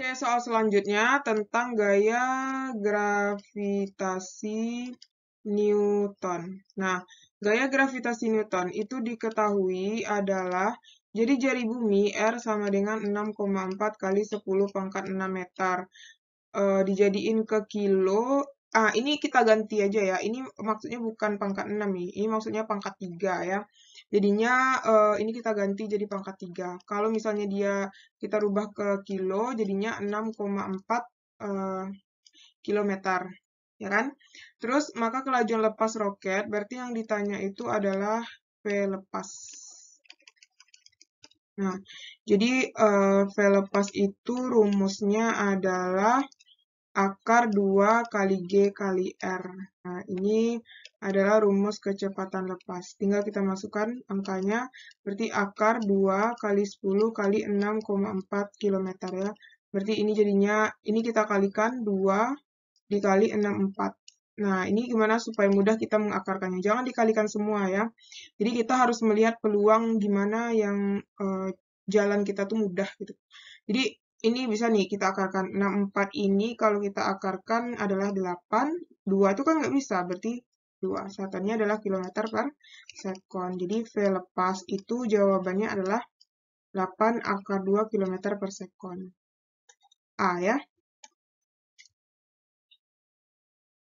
Oke, soal selanjutnya tentang gaya gravitasi Newton. Nah, gaya gravitasi Newton itu diketahui adalah jadi jari bumi R sama dengan 6,4 kali 10 pangkat 6 meter. E, dijadiin ke kilo ah ini kita ganti aja ya. Ini maksudnya bukan pangkat 6 nih. Ini maksudnya pangkat 3 ya. Jadinya uh, ini kita ganti jadi pangkat 3. Kalau misalnya dia kita rubah ke kilo jadinya 6,4 uh, eh, kilometer. Ya kan? Terus maka kelajuan lepas roket berarti yang ditanya itu adalah V lepas. Nah, jadi uh, V lepas itu rumusnya adalah akar 2 kali G kali R. Nah, ini adalah rumus kecepatan lepas. Tinggal kita masukkan angkanya, berarti akar 2 kali 10 kali 6,4 km ya. Berarti ini jadinya, ini kita kalikan 2 dikali 64. Nah, ini gimana supaya mudah kita mengakarkannya. Jangan dikalikan semua ya. Jadi kita harus melihat peluang gimana yang eh, jalan kita tuh mudah gitu. Jadi ini bisa nih kita akarkan 6, 4 ini kalau kita akarkan adalah 8 2 itu kan nggak bisa berarti 2 satunya adalah kilometer per sekon jadi V lepas itu jawabannya adalah 8 akar 2 kilometer per sekon A ya